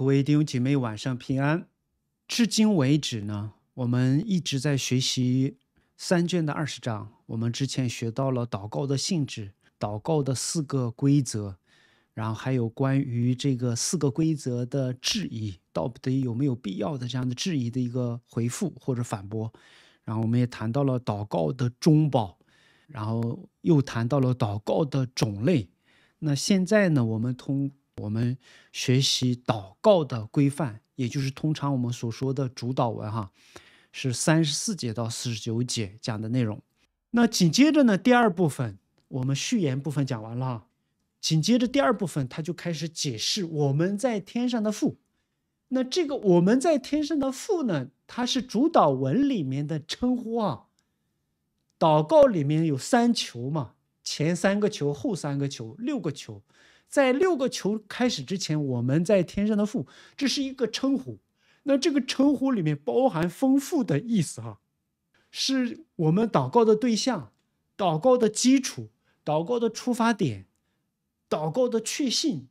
各位弟兄姐妹，晚上平安。至今为止呢，我们一直在学习三卷的二十章。我们之前学到了祷告的性质、祷告的四个规则，然后还有关于这个四个规则的质疑，到底有没有必要的这样的质疑的一个回复或者反驳。然后我们也谈到了祷告的中宝，然后又谈到了祷告的种类。那现在呢，我们通。我们学习祷告的规范，也就是通常我们所说的主导文，哈，是三十四节到四十九节讲的内容。那紧接着呢，第二部分我们序言部分讲完了，紧接着第二部分他就开始解释我们在天上的父。那这个我们在天上的父呢，它是主导文里面的称呼啊。祷告里面有三球嘛，前三个球，后三个球，六个球。在六个球开始之前，我们在天上的父，这是一个称呼。那这个称呼里面包含丰富的意思哈，是我们祷告的对象，祷告的基础，祷告的出发点，祷告的确信，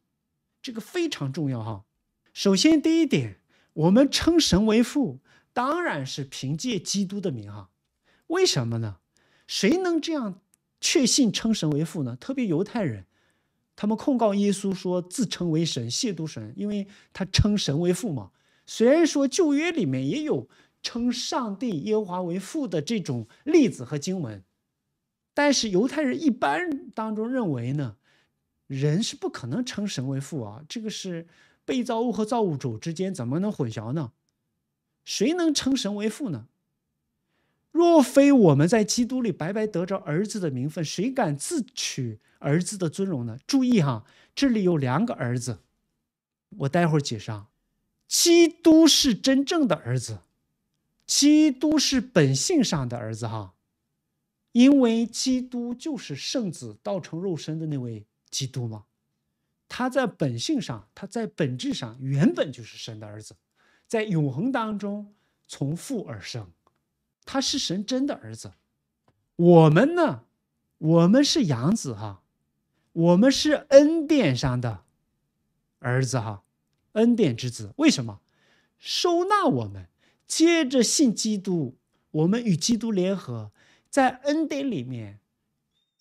这个非常重要哈。首先第一点，我们称神为父，当然是凭借基督的名哈。为什么呢？谁能这样确信称神为父呢？特别犹太人。他们控告耶稣说，自称为神，亵渎神，因为他称神为父嘛。虽然说旧约里面也有称上帝耶和华为父的这种例子和经文，但是犹太人一般当中认为呢，人是不可能称神为父啊。这个是被造物和造物主之间怎么能混淆呢？谁能称神为父呢？若非我们在基督里白白得着儿子的名分，谁敢自取儿子的尊荣呢？注意哈，这里有两个儿子，我待会儿解释。啊。基督是真正的儿子，基督是本性上的儿子哈，因为基督就是圣子道成肉身的那位基督嘛，他在本性上，他在本质上原本就是神的儿子，在永恒当中从父而生。他是神真的儿子，我们呢？我们是养子哈，我们是恩典上的儿子哈，恩典之子。为什么收纳我们？接着信基督，我们与基督联合，在恩典里面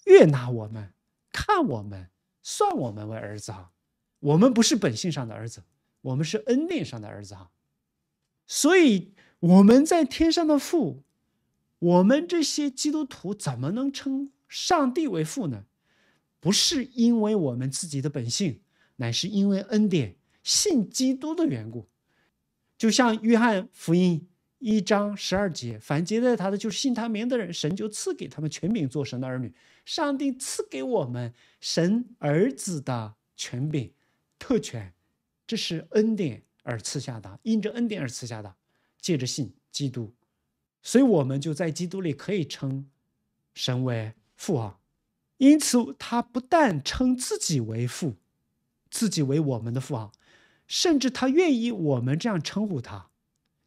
悦纳我们，看我们，算我们为儿子哈。我们不是本性上的儿子，我们是恩典上的儿子哈。所以我们在天上的父。我们这些基督徒怎么能称上帝为父呢？不是因为我们自己的本性，乃是因为恩典、信基督的缘故。就像约翰福音一章十二节：“凡接待他的，就是信他名的人，神就赐给他们权柄做神的儿女。”上帝赐给我们神儿子的权柄、特权，这是恩典而赐下的，因着恩典而赐下的，借着信基督。所以，我们就在基督里可以称神为父啊。因此，他不但称自己为父，自己为我们的父啊，甚至他愿意我们这样称呼他。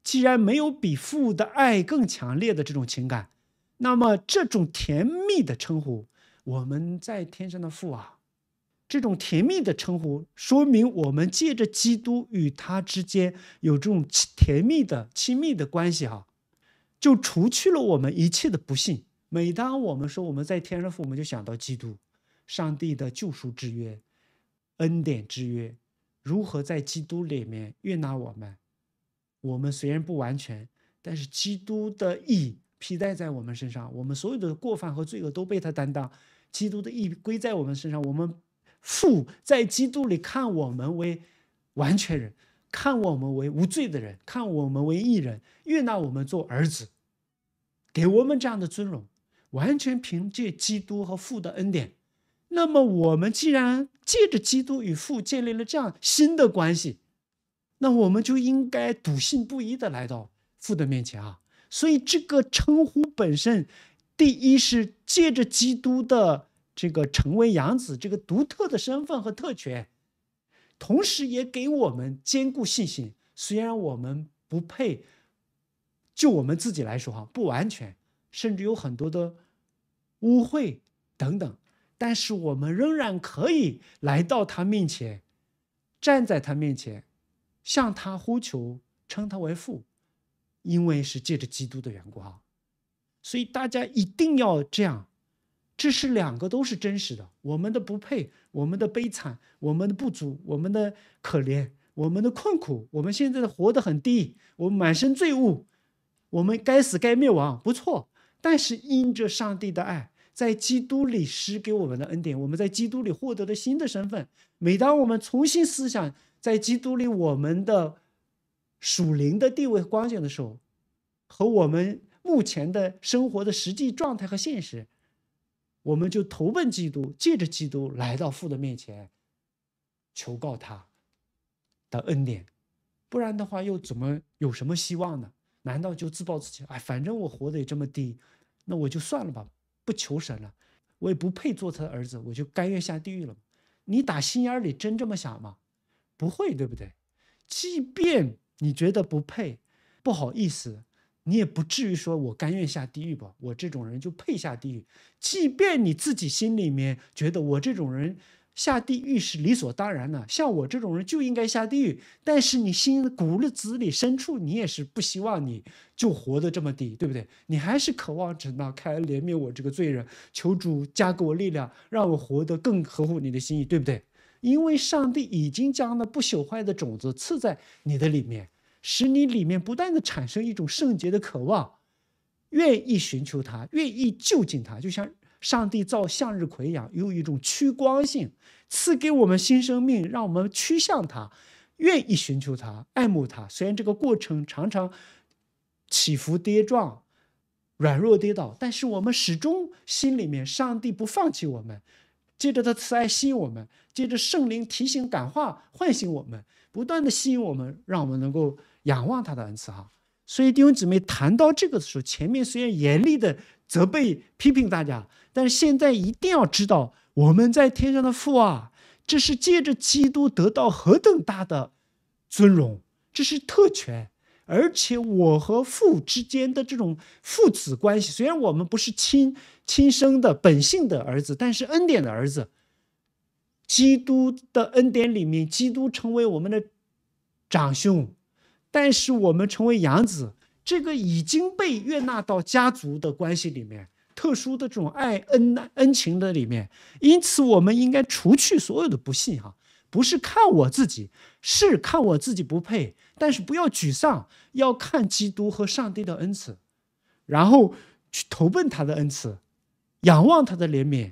既然没有比父的爱更强烈的这种情感，那么这种甜蜜的称呼，我们在天上的父啊，这种甜蜜的称呼，说明我们借着基督与他之间有这种甜蜜的亲密的关系哈。就除去了我们一切的不幸。每当我们说我们在天上，父母就想到基督、上帝的救赎之约、恩典之约，如何在基督里面悦纳我们？我们虽然不完全，但是基督的义披戴在我们身上，我们所有的过犯和罪恶都被他担当，基督的义归在我们身上。我们父在基督里看我们为完全人。看我们为无罪的人，看我们为异人，悦纳我们做儿子，给我们这样的尊荣，完全凭借基督和父的恩典。那么，我们既然借着基督与父建立了这样新的关系，那我们就应该笃信不疑地来到父的面前啊！所以，这个称呼本身，第一是借着基督的这个成为养子这个独特的身份和特权。同时也给我们坚固信心，虽然我们不配，就我们自己来说哈，不完全，甚至有很多的污秽等等，但是我们仍然可以来到他面前，站在他面前，向他呼求，称他为父，因为是借着基督的缘故哈，所以大家一定要这样。这是两个都是真实的：我们的不配，我们的悲惨，我们的不足，我们的可怜，我们的困苦。我们现在的活得很低，我们满身罪恶，我们该死该灭亡。不错，但是因着上帝的爱，在基督里施给我们的恩典，我们在基督里获得了新的身份。每当我们重新思想在基督里我们的属灵的地位和光景的时候，和我们目前的生活的实际状态和现实。我们就投奔基督，借着基督来到父的面前，求告他的恩典，不然的话，又怎么有什么希望呢？难道就自暴自弃？哎，反正我活得也这么低，那我就算了吧，不求神了，我也不配做他的儿子，我就甘愿下地狱了。你打心眼里真这么想吗？不会，对不对？即便你觉得不配，不好意思。你也不至于说我甘愿下地狱吧？我这种人就配下地狱？即便你自己心里面觉得我这种人下地狱是理所当然的，像我这种人就应该下地狱。但是你心骨子里深处，你也是不希望你就活得这么低，对不对？你还是渴望着那开怜悯我这个罪人，求主加给我力量，让我活得更合乎你的心意，对不对？因为上帝已经将那不朽坏的种子赐在你的里面。使你里面不断的产生一种圣洁的渴望，愿意寻求他，愿意就近他，就像上帝造向日葵一样，有一种趋光性，赐给我们新生命，让我们趋向他，愿意寻求他，爱慕他。虽然这个过程常常起伏跌撞，软弱跌倒，但是我们始终心里面，上帝不放弃我们。接着他慈爱吸引我们，接着圣灵提醒、感化、唤醒我们，不断的吸引我们，让我们能够。仰望他的恩赐啊！所以弟兄姊妹谈到这个的时候，前面虽然严厉的责备、批评大家，但是现在一定要知道，我们在天上的父啊，这是借着基督得到何等大的尊荣，这是特权。而且我和父之间的这种父子关系，虽然我们不是亲亲生的本性的儿子，但是恩典的儿子。基督的恩典里面，基督成为我们的长兄。但是我们成为养子，这个已经被悦纳到家族的关系里面，特殊的这种爱恩恩情的里面，因此我们应该除去所有的不幸哈，不是看我自己，是看我自己不配，但是不要沮丧，要看基督和上帝的恩赐，然后去投奔他的恩赐，仰望他的怜悯，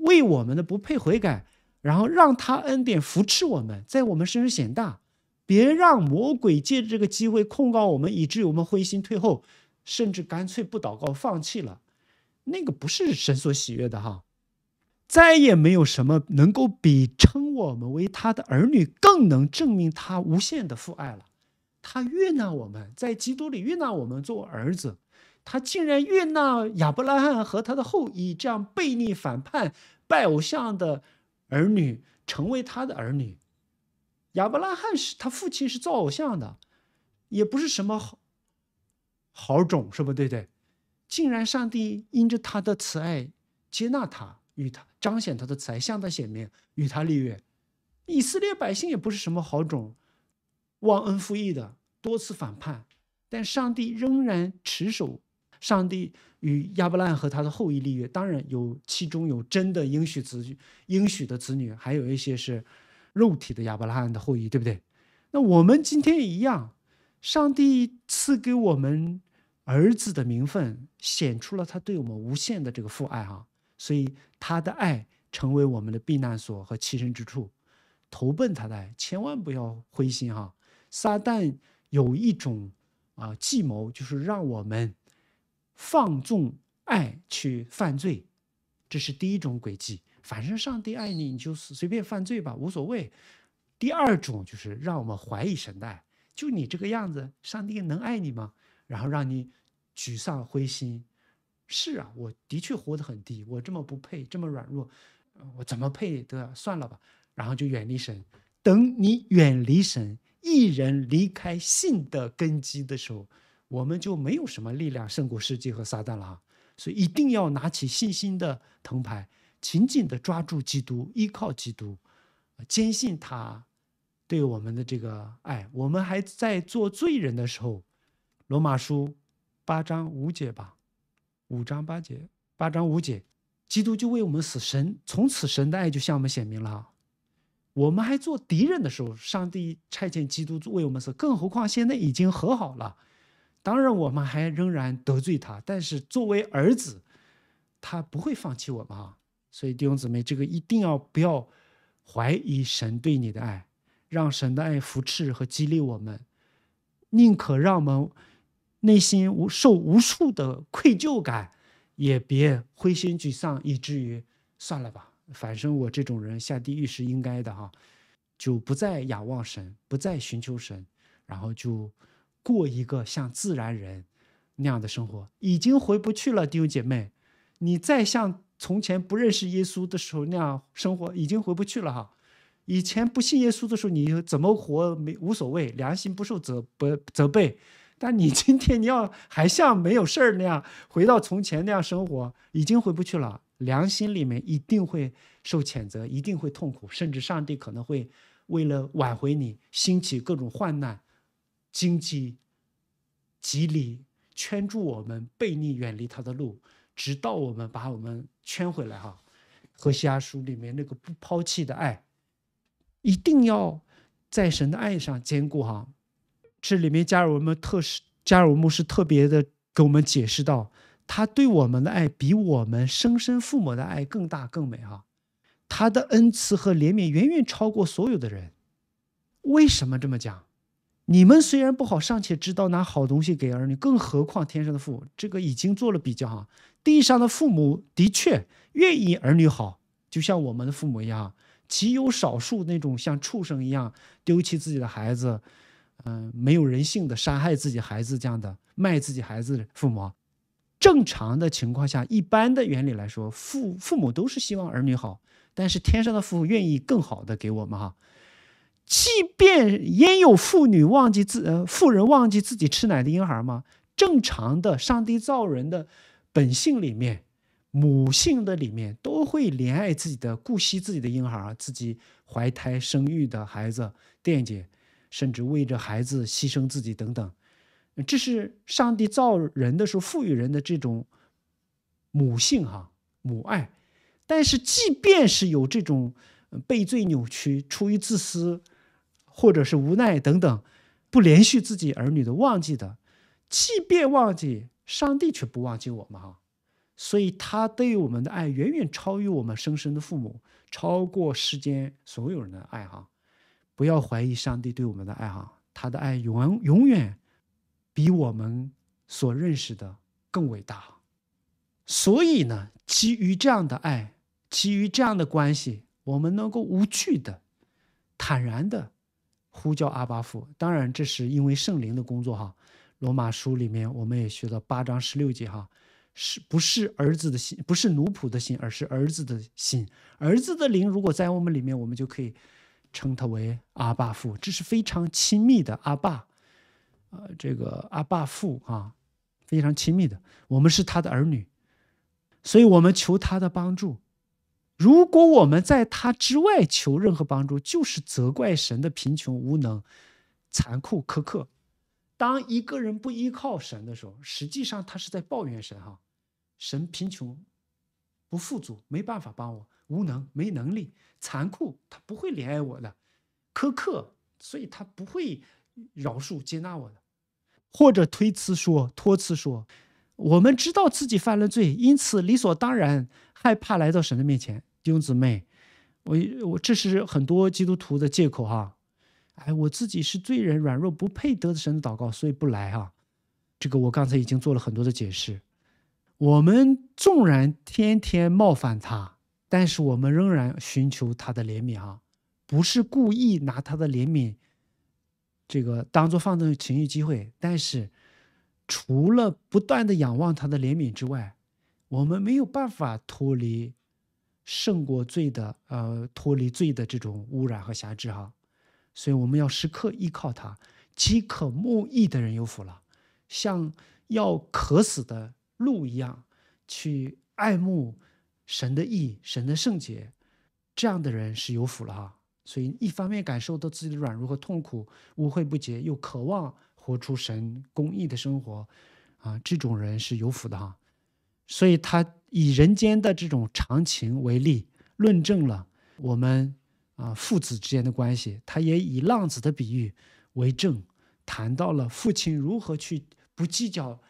为我们的不配悔改，然后让他恩典扶持我们，在我们身上显大。别让魔鬼借着这个机会控告我们，以至于我们灰心退后，甚至干脆不祷告放弃了。那个不是神所喜悦的哈！再也没有什么能够比称我们为他的儿女更能证明他无限的父爱了。他悦纳我们在基督里悦纳我们做儿子，他竟然悦纳亚伯拉罕和他的后裔这样背逆反叛拜偶像的儿女成为他的儿女。亚伯拉罕是他父亲是造偶像的，也不是什么好，好种是不？对的。对？竟然上帝因着他的慈爱接纳他，与他彰显他的慈爱，向他显明，与他立约。以色列百姓也不是什么好种，忘恩负义的，多次反叛，但上帝仍然持守上帝与亚伯拉罕和他的后裔立约。当然有其中有真的应许子女，应许的子女，还有一些是。肉体的亚伯拉罕的后裔，对不对？那我们今天一样，上帝赐给我们儿子的名分，显出了他对我们无限的这个父爱哈。所以他的爱成为我们的避难所和栖身之处，投奔他的爱，千万不要灰心哈。撒旦有一种啊计谋，就是让我们放纵爱去犯罪，这是第一种诡计。反正上帝爱你，你就随便犯罪吧，无所谓。第二种就是让我们怀疑神的爱，就你这个样子，上帝能爱你吗？然后让你沮丧、灰心。是啊，我的确活得很低，我这么不配，这么软弱，我怎么配都算了吧。然后就远离神。等你远离神，一人离开信的根基的时候，我们就没有什么力量胜过世界和撒旦了所以一定要拿起信心的盾牌。紧紧地抓住基督，依靠基督，坚信他对我们的这个爱。我们还在做罪人的时候，《罗马书》八章五节吧，五章八节，八章五节，基督就为我们死神。从此，神的爱就向我们显明了。我们还做敌人的时候，上帝差遣基督为我们死。更何况现在已经和好了。当然，我们还仍然得罪他，但是作为儿子，他不会放弃我们啊。所以，弟兄姊妹，这个一定要不要怀疑神对你的爱，让神的爱扶持和激励我们。宁可让我们内心无受无数的愧疚感，也别灰心沮丧，以至于算了吧。反正我这种人下地狱是应该的哈，就不再仰望神，不再寻求神，然后就过一个像自然人那样的生活。已经回不去了，弟兄姐妹，你再像。从前不认识耶稣的时候那样生活，已经回不去了哈。以前不信耶稣的时候，你怎么活没无所谓，良心不受责不责备。但你今天你要还像没有事儿那样回到从前那样生活，已经回不去了，良心里面一定会受谴责，一定会痛苦，甚至上帝可能会为了挽回你，兴起各种患难、经济、隔离，圈住我们，背逆远离他的路，直到我们把我们。圈回来哈，《和西阿书》里面那个不抛弃的爱，一定要在神的爱上兼顾哈。这里面，加尔文们特是加尔文牧师特别的给我们解释到，他对我们的爱比我们生身父母的爱更大更美哈。他的恩赐和怜悯远远超过所有的人。为什么这么讲？你们虽然不好，尚且知道拿好东西给儿女，更何况天上的父？这个已经做了比较哈。地上的父母的确愿意儿女好，就像我们的父母一样。极有少数那种像畜生一样丢弃自己的孩子，嗯，没有人性的杀害自己孩子这样的卖自己孩子的父母。正常的情况下，一般的原理来说，父父母都是希望儿女好。但是天上的父愿意更好的给我们哈。即便焉有妇女忘记自呃妇人忘记自己吃奶的婴儿吗？正常的，上帝造人的。本性里面，母性的里面都会怜爱自己的、顾惜自己的婴儿、自己怀胎生育的孩子、惦记，甚至为着孩子牺牲自己等等。这是上帝造人的时候赋予人的这种母性哈、母爱。但是，即便是有这种被罪扭曲、出于自私或者是无奈等等，不连续自己儿女的、忘记的，即便忘记。上帝却不忘记我们哈，所以他对于我们的爱远远超越我们生身的父母，超过世间所有人的爱哈。不要怀疑上帝对我们的爱哈，他的爱永永远比我们所认识的更伟大。所以呢，基于这样的爱，基于这样的关系，我们能够无惧的、坦然的呼叫阿巴父。当然，这是因为圣灵的工作哈。罗马书里面我们也学了八章十六节哈，是不是儿子的心不是奴仆的心，而是儿子的心。儿子的灵如果在我们里面，我们就可以称他为阿爸父，这是非常亲密的阿爸。呃，这个阿爸父啊，非常亲密的，我们是他的儿女，所以我们求他的帮助。如果我们在他之外求任何帮助，就是责怪神的贫穷、无能、残酷、苛刻。当一个人不依靠神的时候，实际上他是在抱怨神哈，神贫穷，不富足，没办法帮我，无能，没能力，残酷，他不会怜爱我的，苛刻，所以他不会饶恕接纳我的，或者推辞说、托辞说，我们知道自己犯了罪，因此理所当然害怕来到神的面前。弟兄姊妹，我我这是很多基督徒的借口哈。哎，我自己是罪人，软弱不配得神的祷告，所以不来啊。这个我刚才已经做了很多的解释。我们纵然天天冒犯他，但是我们仍然寻求他的怜悯啊，不是故意拿他的怜悯这个当做放纵情欲机会。但是除了不断的仰望他的怜悯之外，我们没有办法脱离胜过罪的呃脱离罪的这种污染和辖制哈。所以我们要时刻依靠他，饥渴慕义的人有福了，像要渴死的鹿一样，去爱慕神的义、神的圣洁，这样的人是有福了哈。所以一方面感受到自己的软弱和痛苦、污秽不洁，又渴望活出神公义的生活啊，这种人是有福的哈。所以他以人间的这种常情为例，论证了我们。啊，父子之间的关系，他也以浪子的比喻为证，谈到了父亲如何去不计较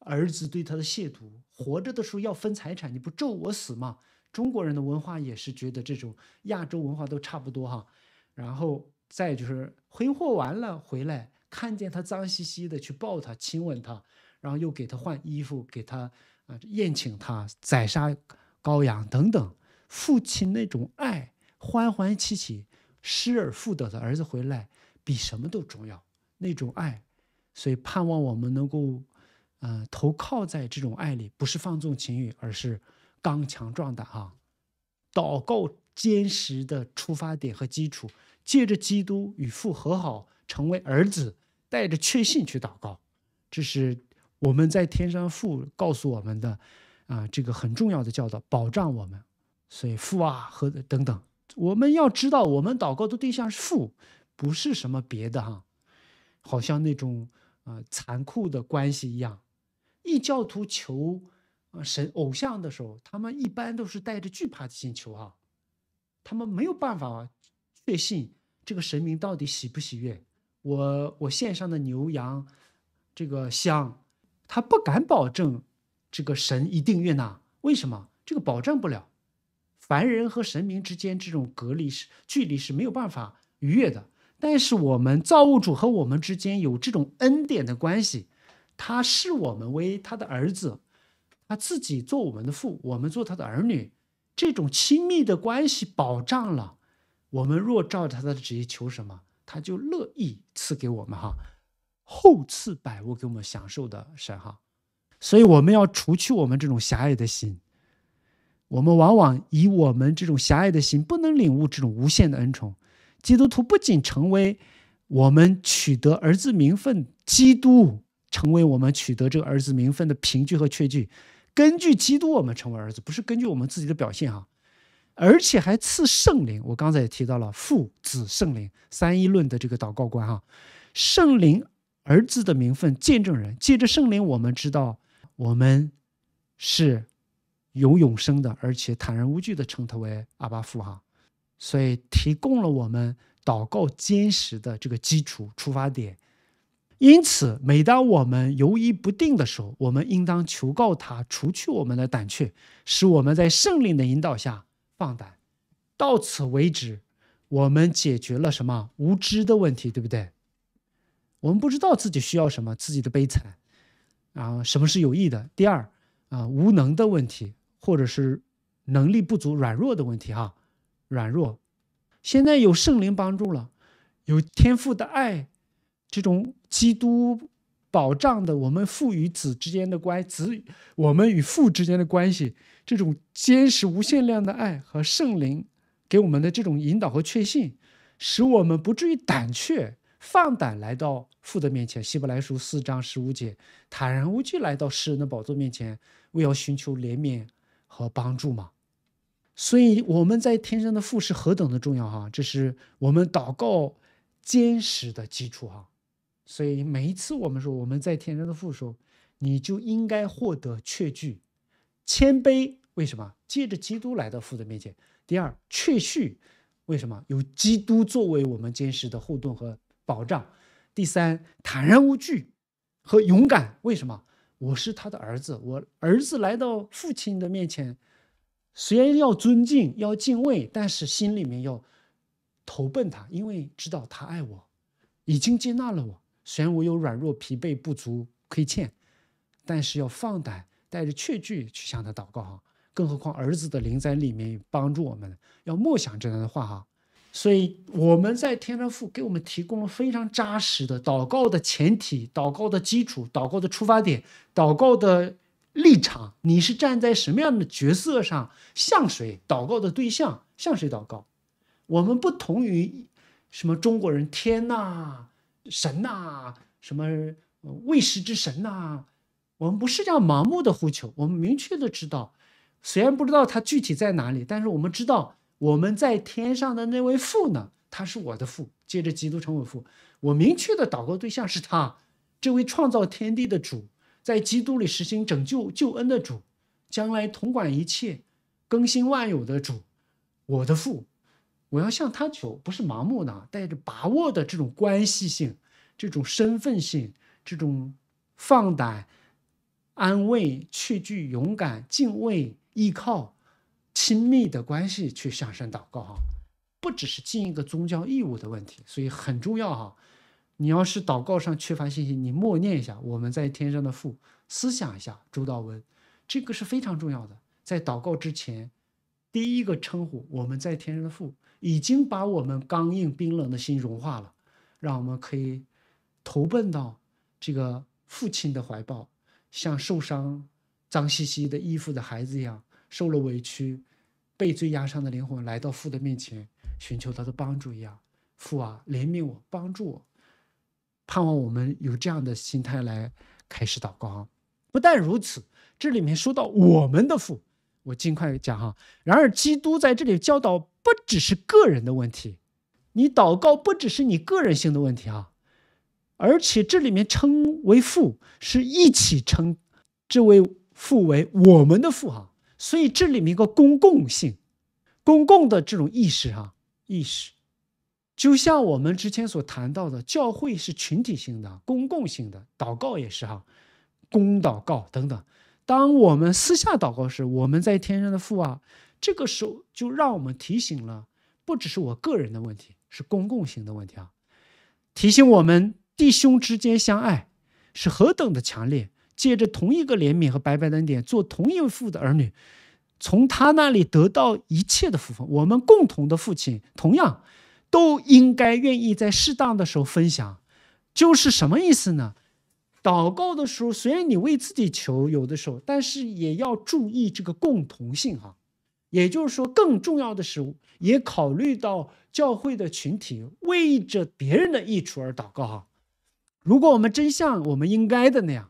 儿子对他的亵渎。活着的时候要分财产，你不咒我死吗？中国人的文化也是觉得这种亚洲文化都差不多哈。然后再就是挥霍完了回来，看见他脏兮兮的，去抱他、亲吻他，然后又给他换衣服，给他啊宴请他、宰杀羔羊等等，父亲那种爱。欢欢喜喜、失而复得的儿子回来，比什么都重要。那种爱，所以盼望我们能够，嗯，投靠在这种爱里，不是放纵情欲，而是刚强壮胆啊！祷告坚实的出发点和基础，借着基督与父和好，成为儿子，带着确信去祷告。这是我们在天上父告诉我们的，啊，这个很重要的教导，保障我们。所以父啊和等等。我们要知道，我们祷告的对象是父，不是什么别的哈，好像那种啊残酷的关系一样。异教徒求神偶像的时候，他们一般都是带着惧怕的心求哈，他们没有办法确信这个神明到底喜不喜悦我我献上的牛羊这个香，他不敢保证这个神一定悦纳，为什么？这个保证不了。凡人和神明之间这种隔离是距离是没有办法逾越的，但是我们造物主和我们之间有这种恩典的关系，他视我们为他的儿子，他自己做我们的父，我们做他的儿女，这种亲密的关系保障了我们若照他的旨意求什么，他就乐意赐给我们哈，厚赐百物给我们享受的神哈，所以我们要除去我们这种狭隘的心。我们往往以我们这种狭隘的心，不能领悟这种无限的恩宠。基督徒不仅成为我们取得儿子名分，基督成为我们取得这个儿子名分的凭据和确据。根据基督，我们成为儿子，不是根据我们自己的表现哈，而且还赐圣灵。我刚才也提到了父子圣灵三一论的这个祷告观哈，圣灵儿子的名分见证人，借着圣灵，我们知道我们是。有永生的，而且坦然无惧的称他为阿巴父哈，所以提供了我们祷告坚实的这个基础出发点。因此，每当我们犹疑不定的时候，我们应当求告他，除去我们的胆怯，使我们在圣灵的引导下放胆。到此为止，我们解决了什么无知的问题，对不对？我们不知道自己需要什么，自己的悲惨，啊，什么是有益的。第二，啊，无能的问题。或者是能力不足、软弱的问题，哈，软弱。现在有圣灵帮助了，有天赋的爱，这种基督保障的我们父与子之间的关，子我们与父之间的关系，这种坚实、无限量的爱和圣灵给我们的这种引导和确信，使我们不至于胆怯，放胆来到父的面前。希伯来书四章十五节，坦然无惧来到世人的宝座面前，为要寻求怜悯。和帮助嘛，所以我们在天上的父是何等的重要哈，这是我们祷告坚实的基础哈。所以每一次我们说我们在天上的父说，你就应该获得确据、谦卑，为什么？借着基督来到父的面前。第二，确序，为什么？有基督作为我们坚实的护盾和保障。第三，坦然无惧和勇敢，为什么？我是他的儿子，我儿子来到父亲的面前，虽然要尊敬、要敬畏，但是心里面要投奔他，因为知道他爱我，已经接纳了我。虽然我有软弱、疲惫、不足、亏欠，但是要放胆，带着确据去向他祷告哈。更何况儿子的灵在里面帮助我们，要默想这样的话哈。所以我们在天父给我们提供了非常扎实的祷告的前提、祷告的基础、祷告的出发点、祷告的立场。你是站在什么样的角色上？向谁祷告的对象？向谁祷告？我们不同于什么中国人天呐，神呐，什么卫士之神呐，我们不是这样盲目的呼求。我们明确的知道，虽然不知道它具体在哪里，但是我们知道。我们在天上的那位父呢？他是我的父，接着基督成为父。我明确的祷告对象是他，这位创造天地的主，在基督里实行拯救救恩的主，将来统管一切、更新万有的主，我的父。我要向他求，不是盲目的，带着把握的这种关系性、这种身份性、这种放胆、安慰、确据、勇敢、敬畏、依靠。亲密的关系去向上祷告哈，不只是尽一个宗教义务的问题，所以很重要哈。你要是祷告上缺乏信心，你默念一下“我们在天上的父”，思想一下主道文，这个是非常重要的。在祷告之前，第一个称呼“我们在天上的父”，已经把我们刚硬冰冷的心融化了，让我们可以投奔到这个父亲的怀抱，像受伤、脏兮兮的衣服的孩子一样。受了委屈，被罪压上的灵魂来到父的面前，寻求他的帮助一样。父啊，怜悯我，帮助我，盼望我们有这样的心态来开始祷告啊！不但如此，这里面说到我们的父，我尽快讲哈。然而，基督在这里教导不只是个人的问题，你祷告不只是你个人性的问题啊，而且这里面称为父是一起称这位父为我们的父哈。所以这里面一个公共性，公共的这种意识啊，意识，就像我们之前所谈到的，教会是群体性的、公共性的，祷告也是哈，公祷告等等。当我们私下祷告时，我们在天上的父啊，这个时候就让我们提醒了，不只是我个人的问题，是公共性的问题啊，提醒我们弟兄之间相爱是何等的强烈。借着同一个怜悯和白白的恩典，做同一父的儿女，从他那里得到一切的福分。我们共同的父亲，同样都应该愿意在适当的时候分享。就是什么意思呢？祷告的时候，虽然你为自己求，有的时候，但是也要注意这个共同性哈。也就是说，更重要的是，也考虑到教会的群体为着别人的益处而祷告哈。如果我们真像我们应该的那样。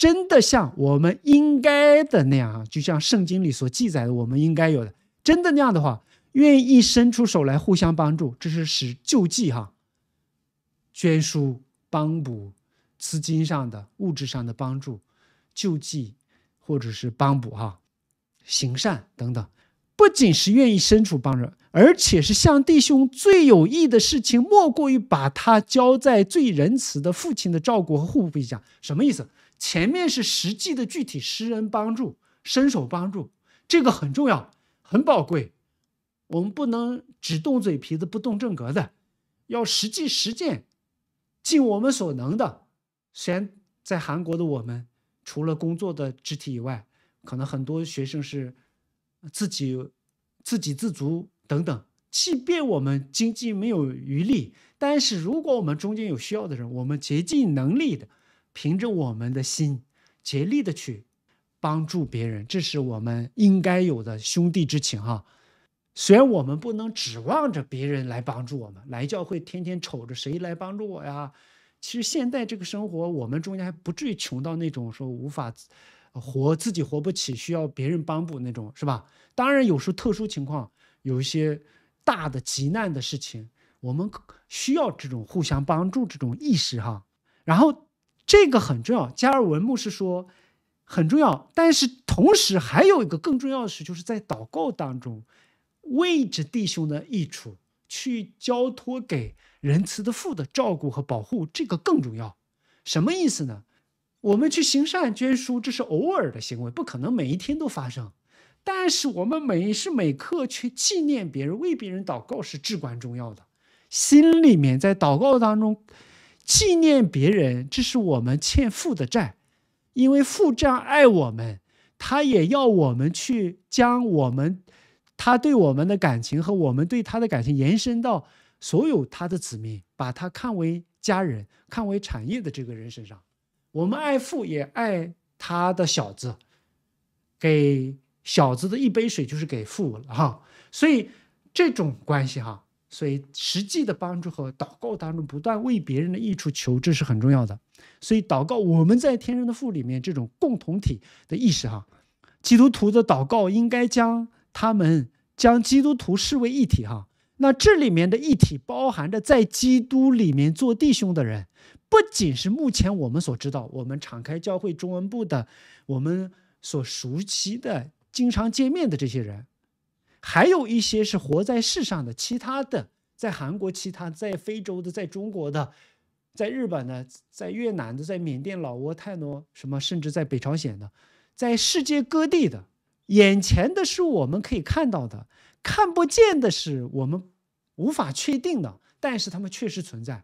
真的像我们应该的那样啊，就像圣经里所记载的，我们应该有的，真的那样的话，愿意伸出手来互相帮助，这是使救济哈，捐输、帮补、资金上的、物质上的帮助、救济或者是帮补哈，行善等等。不仅是愿意伸出帮助，而且是向弟兄最有益的事情，莫过于把他交在最仁慈的父亲的照顾和护庇下。什么意思？前面是实际的具体施人帮助、伸手帮助，这个很重要、很宝贵。我们不能只动嘴皮子不动正格的，要实际实践，尽我们所能的。虽然在韩国的我们，除了工作的肢体以外，可能很多学生是自己自给自足等等。即便我们经济没有余力，但是如果我们中间有需要的人，我们竭尽能力的。凭着我们的心，竭力的去帮助别人，这是我们应该有的兄弟之情哈。虽然我们不能指望着别人来帮助我们，来教会天天瞅着谁来帮助我呀。其实现在这个生活，我们中间还不至于穷到那种说无法活自己活不起，需要别人帮助那种，是吧？当然，有时候特殊情况，有一些大的急难的事情，我们需要这种互相帮助这种意识哈。然后。这个很重要，加入文牧是说很重要，但是同时还有一个更重要的事，就是在祷告当中，为着弟兄的益处去交托给仁慈的父的照顾和保护，这个更重要。什么意思呢？我们去行善捐书，这是偶尔的行为，不可能每一天都发生。但是我们每时每刻去纪念别人、为别人祷告是至关重要的，心里面在祷告当中。纪念别人，这是我们欠父的债，因为父这样爱我们，他也要我们去将我们他对我们的感情和我们对他的感情延伸到所有他的子民，把他看为家人，看为产业的这个人身上。我们爱父，也爱他的小子，给小子的一杯水就是给父了哈。所以这种关系哈。所以，实际的帮助和祷告当中，不断为别人的益处求知是很重要的。所以，祷告我们在天上的父里面这种共同体的意识，哈，基督徒的祷告应该将他们将基督徒视为一体，哈。那这里面的“一体”包含着在基督里面做弟兄的人，不仅是目前我们所知道，我们敞开教会中文部的，我们所熟悉的、经常见面的这些人。还有一些是活在世上的，其他的在韩国、其他在非洲的、在中国的、在日本的、在越南的、在缅甸、老挝、泰罗什么，甚至在北朝鲜的，在世界各地的。眼前的是我们可以看到的，看不见的是我们无法确定的，但是他们确实存在。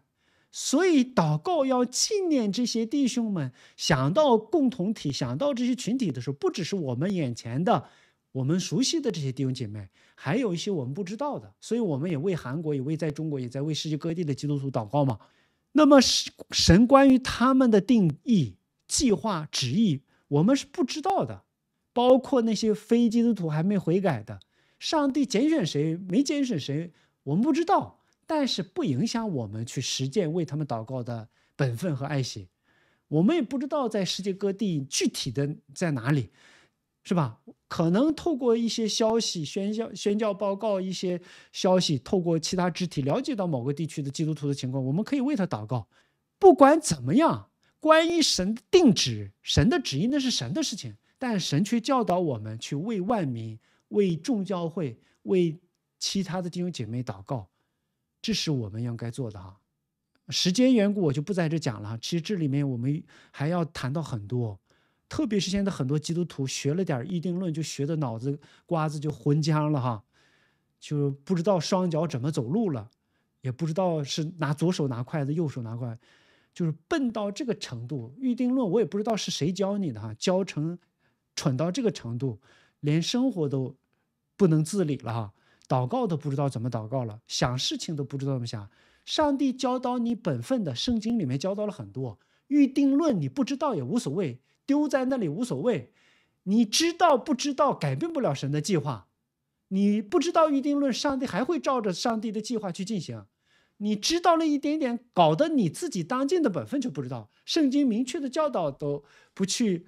所以祷告要纪念这些弟兄们，想到共同体，想到这些群体的时候，不只是我们眼前的。我们熟悉的这些弟兄姐妹，还有一些我们不知道的，所以我们也为韩国，也为在中国，也在为世界各地的基督徒祷告嘛。那么，神关于他们的定义、计划、旨意，我们是不知道的，包括那些非基督徒还没悔改的，上帝拣选谁，没拣选谁，我们不知道。但是不影响我们去实践为他们祷告的本分和爱心。我们也不知道在世界各地具体的在哪里。是吧？可能透过一些消息宣教宣教报告一些消息，透过其他肢体了解到某个地区的基督徒的情况，我们可以为他祷告。不管怎么样，关于神的定旨、神的旨意，那是神的事情。但神却教导我们去为万民、为众教会、为其他的弟兄姐妹祷告，这是我们应该做的哈。时间缘故，我就不在这讲了。其实这里面我们还要谈到很多。特别是现在很多基督徒学了点预定论，就学的脑子瓜子就混浆了哈，就不知道双脚怎么走路了，也不知道是拿左手拿筷子，右手拿筷，就是笨到这个程度。预定论我也不知道是谁教你的哈，教成蠢到这个程度，连生活都不能自理了哈，祷告都不知道怎么祷告了，想事情都不知道怎么想。上帝教导你本分的，圣经里面教到了很多预定论，你不知道也无所谓。丢在那里无所谓，你知道不知道改变不了神的计划，你不知道预定论，上帝还会照着上帝的计划去进行。你知道了一点点，搞得你自己当尽的本分就不知道，圣经明确的教导都不去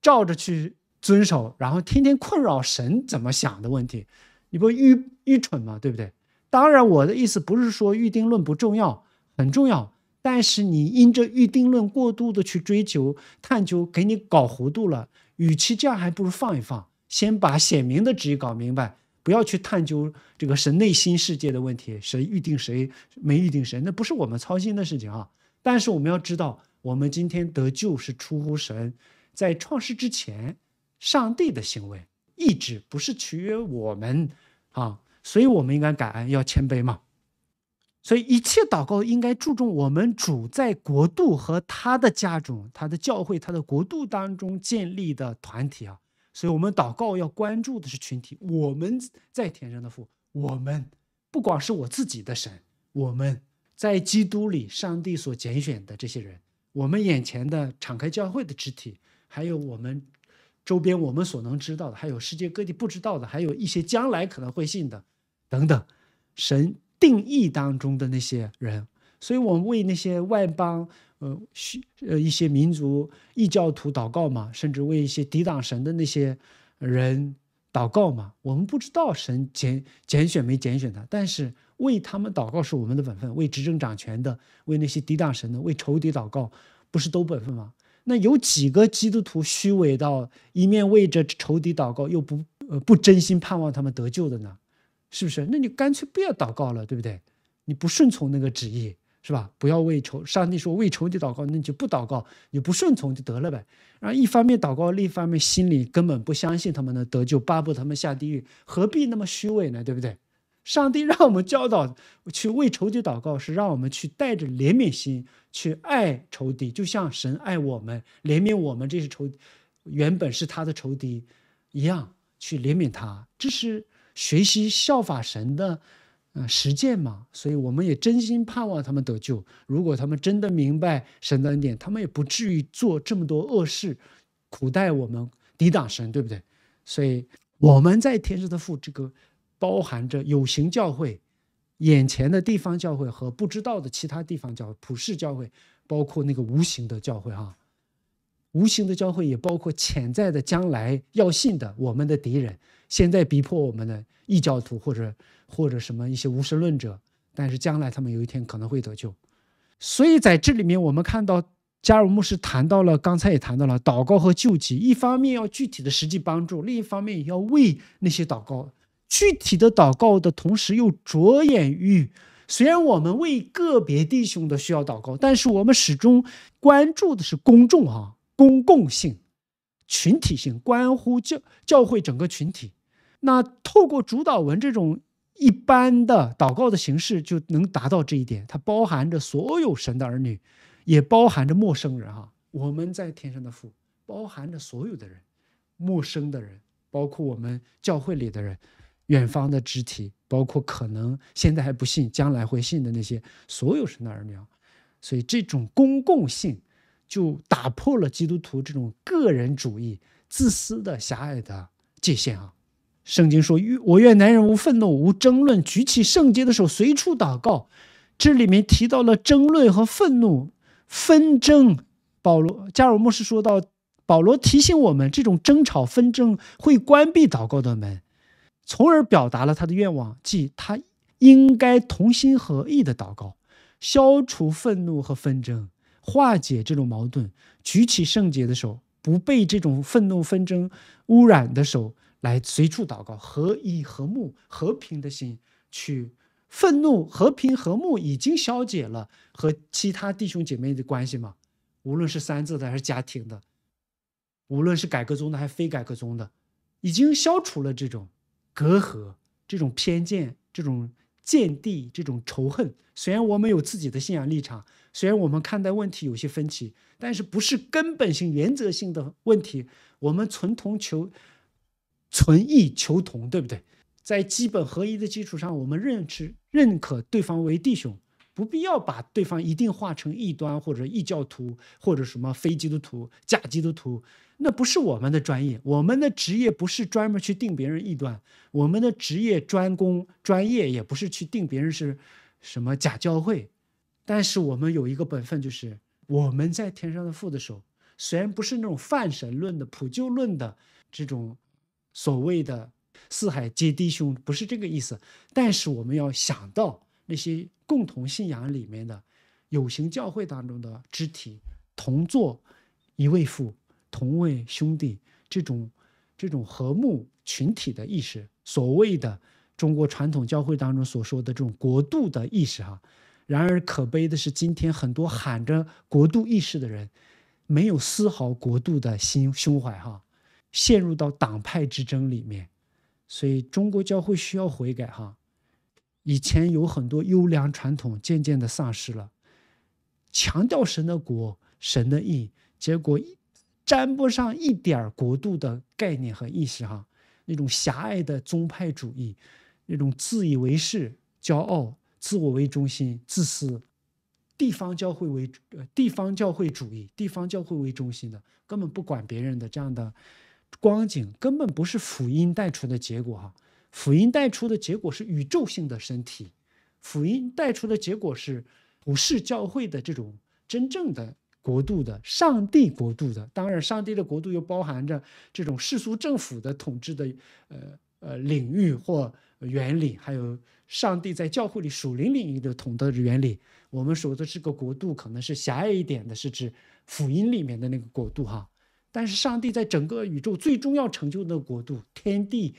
照着去遵守，然后天天困扰神怎么想的问题，你不愚愚蠢吗？对不对？当然，我的意思不是说预定论不重要，很重要。但是你因着预定论过度的去追求、探究，给你搞糊涂了。与其这样，还不如放一放，先把显明的旨意搞明白，不要去探究这个是内心世界的问题，谁预定谁，没预定谁，那不是我们操心的事情啊。但是我们要知道，我们今天得救是出乎神，在创世之前，上帝的行为、意志不是取悦我们啊，所以我们应该感恩，要谦卑嘛。所以一切祷告应该注重我们主在国度和他的家中、他的教会、他的国度当中建立的团体啊。所以，我们祷告要关注的是群体。我们在天上的父，我们不光是我自己的神，我们在基督里上帝所拣选的这些人，我们眼前的敞开教会的肢体，还有我们周边我们所能知道的，还有世界各地不知道的，还有一些将来可能会信的等等，神。定义当中的那些人，所以我们为那些外邦、呃、虚、呃一些民族异教徒祷告嘛，甚至为一些抵挡神的那些人祷告嘛。我们不知道神拣拣选没拣选他，但是为他们祷告是我们的本分。为执政掌权的，为那些抵挡神的，为仇敌祷告，不是都本分吗？那有几个基督徒虚伪到一面为着仇敌祷告，又不呃不真心盼望他们得救的呢？是不是？那你干脆不要祷告了，对不对？你不顺从那个旨意，是吧？不要为仇，上帝说为仇敌祷告，那你就不祷告，你不顺从就得了呗。然后一方面祷告，另一方面心里根本不相信他们能得救，巴不得他们下地狱，何必那么虚伪呢？对不对？上帝让我们教导去为仇敌祷告，是让我们去带着怜悯心去爱仇敌，就像神爱我们、怜悯我们这些仇，原本是他的仇敌一样，去怜悯他。这是。学习效法神的，呃，实践嘛，所以我们也真心盼望他们得救。如果他们真的明白神的恩典，他们也不至于做这么多恶事，苦待我们，抵挡神，对不对？所以我们在天上的父，这个包含着有形教会、眼前的地方教会和不知道的其他地方叫普世教会，包括那个无形的教会哈。无形的教会也包括潜在的将来要信的我们的敌人。现在逼迫我们的异教徒或者或者什么一些无神论者，但是将来他们有一天可能会得救。所以在这里面，我们看到加尔牧师谈到了，刚才也谈到了祷告和救济。一方面要具体的实际帮助，另一方面也要为那些祷告具体的祷告的同时，又着眼于虽然我们为个别弟兄的需要祷告，但是我们始终关注的是公众啊，公共性、群体性，关乎教教会整个群体。那透过主导文这种一般的祷告的形式，就能达到这一点。它包含着所有神的儿女，也包含着陌生人啊。我们在天上的父，包含着所有的人，陌生的人，包括我们教会里的人，远方的肢体，包括可能现在还不信，将来会信的那些所有神的儿女。啊。所以这种公共性，就打破了基督徒这种个人主义、自私的狭隘的界限啊。圣经说：“我愿男人无愤怒、无争论，举起圣洁的手，随处祷告。”这里面提到了争论和愤怒、纷争。保罗加尔默师说到，保罗提醒我们，这种争吵纷争会关闭祷告的门，从而表达了他的愿望，即他应该同心合意的祷告，消除愤怒和纷争，化解这种矛盾，举起圣洁的手，不被这种愤怒纷争污染的手。来随处祷告，和一、和睦、和平的心去。愤怒、和平、和睦已经消解了和其他弟兄姐妹的关系吗？无论是三字的还是家庭的，无论是改革宗的还是非改革宗的，已经消除了这种隔阂、这种偏见、这种见地、这种仇恨。虽然我们有自己的信仰立场，虽然我们看待问题有些分歧，但是不是根本性、原则性的问题，我们存同求。存异求同，对不对？在基本合一的基础上，我们认知、认可对方为弟兄，不必要把对方一定化成异端或者异教徒或者什么非基督徒、假基督徒。那不是我们的专业，我们的职业不是专门去定别人异端，我们的职业专攻专业也不是去定别人是什么假教会。但是我们有一个本分，就是我们在天上的父的时候，虽然不是那种泛神论的普救论的这种。所谓的“四海皆弟兄”不是这个意思，但是我们要想到那些共同信仰里面的有形教会当中的肢体同坐一位父同为兄弟这种这种和睦群体的意识，所谓的中国传统教会当中所说的这种国度的意识哈。然而可悲的是，今天很多喊着国度意识的人，没有丝毫国度的心胸怀哈。陷入到党派之争里面，所以中国教会需要悔改哈。以前有很多优良传统，渐渐的丧失了，强调神的国、神的意，结果沾不上一点儿国度的概念和意识哈。那种狭隘的宗派主义，那种自以为是、骄傲、自我为中心、自私、地方教会为呃地方教会主义、地方教会为中心的，根本不管别人的这样的。光景根本不是辅音带出的结果哈，辅音带出的结果是宇宙性的身体，辅音带出的结果是不是教会的这种真正的国度的上帝国度的。当然，上帝的国度又包含着这种世俗政府的统治的呃呃领域或原理，还有上帝在教会里属灵领域的统治原理。我们说的这个国度可能是狭隘一点的，是指辅音里面的那个国度哈。但是上帝在整个宇宙最终要成就的国度，天地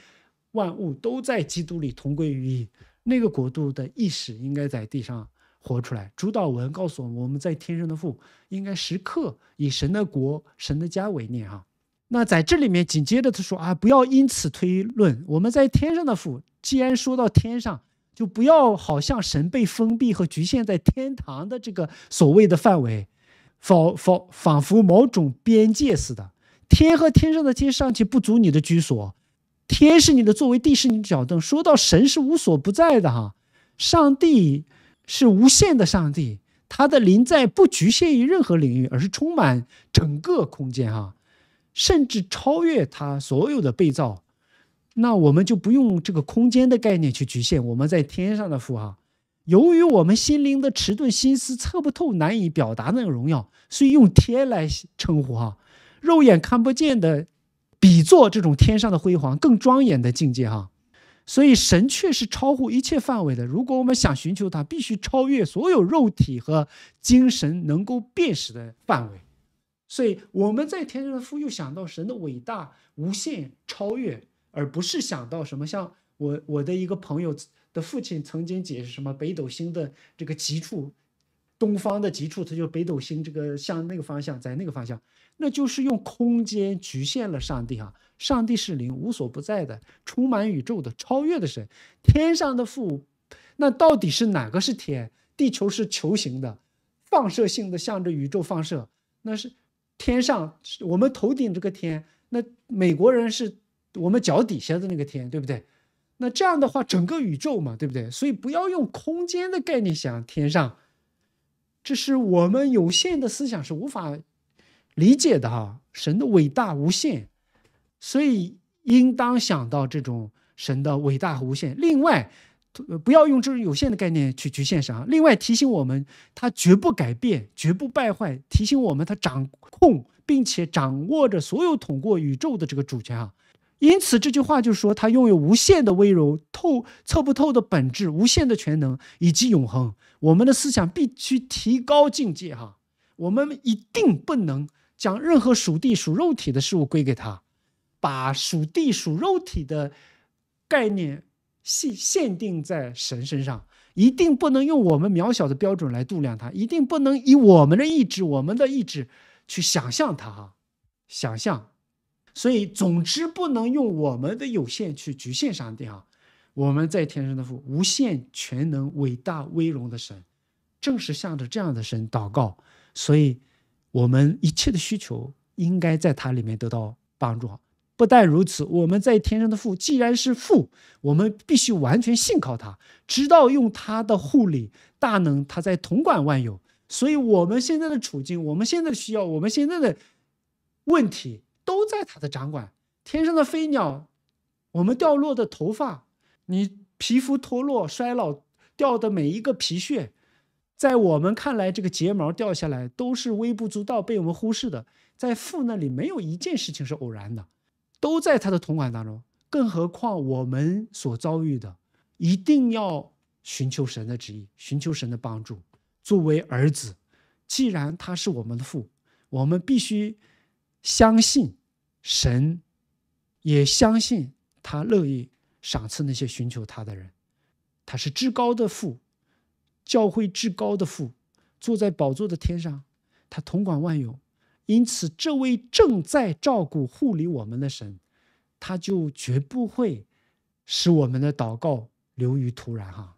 万物都在基督里同归于一。那个国度的意识应该在地上活出来。主导文告诉我们，我们在天上的父，应该时刻以神的国、神的家为念啊。那在这里面，紧接着他说啊，不要因此推论，我们在天上的父，既然说到天上，就不要好像神被封闭和局限在天堂的这个所谓的范围。仿仿仿佛某种边界似的，天和天上的天上且不足你的居所，天是你的座位，地是你的脚凳。说到神是无所不在的哈，上帝是无限的，上帝他的临在不局限于任何领域，而是充满整个空间哈，甚至超越他所有的被造。那我们就不用这个空间的概念去局限我们在天上的符号。由于我们心灵的迟钝，心思测不透，难以表达那个荣耀，所以用天来称呼哈，肉眼看不见的，比作这种天上的辉煌更庄严的境界哈，所以神却是超乎一切范围的。如果我们想寻求他，必须超越所有肉体和精神能够辨识的范围。所以我们在天上的父，又想到神的伟大、无限超越，而不是想到什么像我我的一个朋友。的父亲曾经解释什么？北斗星的这个极处，东方的极处，它就北斗星。这个向那个方向，在那个方向，那就是用空间局限了上帝啊！上帝是灵，无所不在的，充满宇宙的，超越的神。天上的父，那到底是哪个是天？地球是球形的，放射性的，向着宇宙放射，那是天上。我们头顶这个天，那美国人是我们脚底下的那个天，对不对？那这样的话，整个宇宙嘛，对不对？所以不要用空间的概念想天上，这是我们有限的思想是无法理解的哈。神的伟大无限，所以应当想到这种神的伟大和无限。另外，不要用这种有限的概念去局限神。另外提醒我们，他绝不改变，绝不败坏，提醒我们他掌控并且掌握着所有统过宇宙的这个主权啊。因此，这句话就说，他拥有无限的温柔、透测不透的本质、无限的全能以及永恒。我们的思想必须提高境界，哈！我们一定不能将任何属地、属肉体的事物归给他，把属地、属肉体的概念限限定在神身上，一定不能用我们渺小的标准来度量他，一定不能以我们的意志、我们的意志去想象他，哈！想象。所以，总之不能用我们的有限去局限上帝啊！我们在天上的父，无限全能、伟大威荣的神，正是向着这样的神祷告。所以，我们一切的需求应该在它里面得到帮助。不但如此，我们在天上的父既然是父，我们必须完全信靠他，直到用他的护理大能，他在统管万有。所以，我们现在的处境，我们现在的需要，我们现在的问题。在他的掌管，天上的飞鸟，我们掉落的头发，你皮肤脱落、衰老掉的每一个皮屑，在我们看来，这个睫毛掉下来都是微不足道、被我们忽视的。在父那里，没有一件事情是偶然的，都在他的同管当中。更何况我们所遭遇的，一定要寻求神的旨意，寻求神的帮助。作为儿子，既然他是我们的父，我们必须相信。神也相信他乐意赏赐那些寻求他的人，他是至高的父，教会至高的父，坐在宝座的天上，他统管万有，因此这位正在照顾护理我们的神，他就绝不会使我们的祷告流于徒然。哈，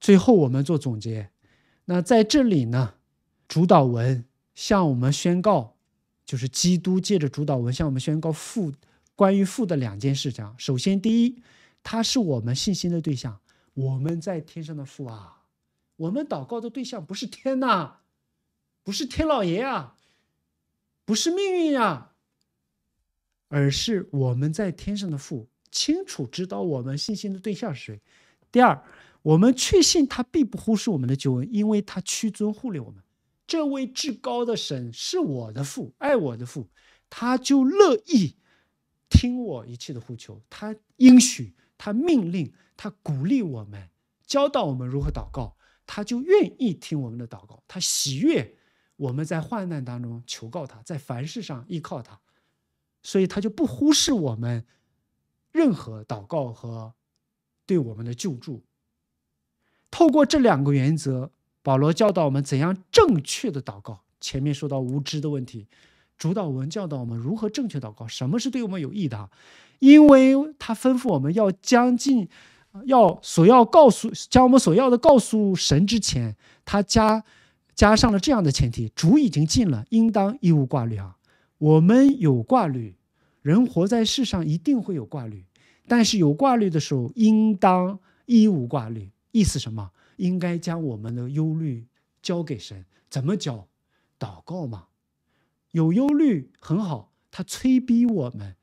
最后我们做总结，那在这里呢，主导文向我们宣告。就是基督借着主导文向我们宣告父，关于父的两件事。这样，首先，第一，他是我们信心的对象，我们在天上的父啊，我们祷告的对象不是天呐，不是天老爷啊，不是命运啊，而是我们在天上的父，清楚知道我们信心的对象是谁。第二，我们确信他并不忽视我们的救恩，因为他屈尊忽略我们。这位至高的神是我的父，爱我的父，他就乐意听我一切的呼求，他应许，他命令，他鼓励我们，教导我们如何祷告，他就愿意听我们的祷告，他喜悦我们在患难当中求告他，在凡事上依靠他，所以他就不忽视我们任何祷告和对我们的救助。透过这两个原则。保罗教导我们怎样正确的祷告。前面说到无知的问题，主导文教导我们如何正确祷告。什么是对我们有益的啊？因为他吩咐我们要将近，要所要告诉，将我们所要的告诉神之前，他加加上了这样的前提：主已经尽了，应当一无挂虑啊。我们有挂虑，人活在世上一定会有挂虑，但是有挂虑的时候，应当一无挂虑。意思什么？应该将我们的忧虑交给神，怎么交？祷告嘛。有忧虑很好，它催逼我们，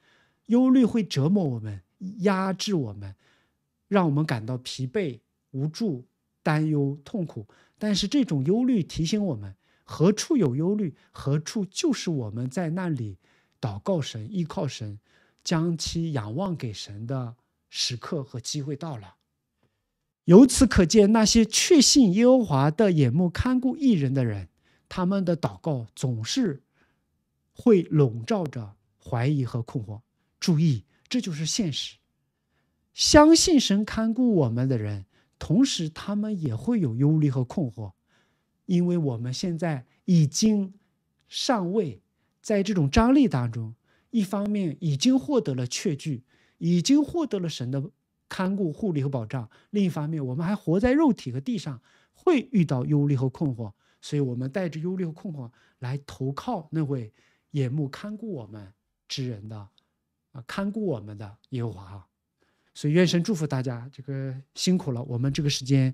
忧虑会折磨我们，压制我们，让我们感到疲惫、无助、担忧、痛苦。但是这种忧虑提醒我们：何处有忧虑，何处就是我们在那里祷告神、依靠神、将其仰望给神的时刻和机会到了。由此可见，那些确信耶和华的眼目看顾一人的人，他们的祷告总是会笼罩着怀疑和困惑。注意，这就是现实。相信神看顾我们的人，同时他们也会有忧虑和困惑，因为我们现在已经上位，在这种张力当中，一方面已经获得了确据，已经获得了神的。看顾、护理和保障。另一方面，我们还活在肉体和地上，会遇到忧虑和困惑。所以，我们带着忧虑和困惑来投靠那位眼目看顾我们之人的，啊，看顾我们的耶和华所以，愿神祝福大家，这个辛苦了。我们这个时间。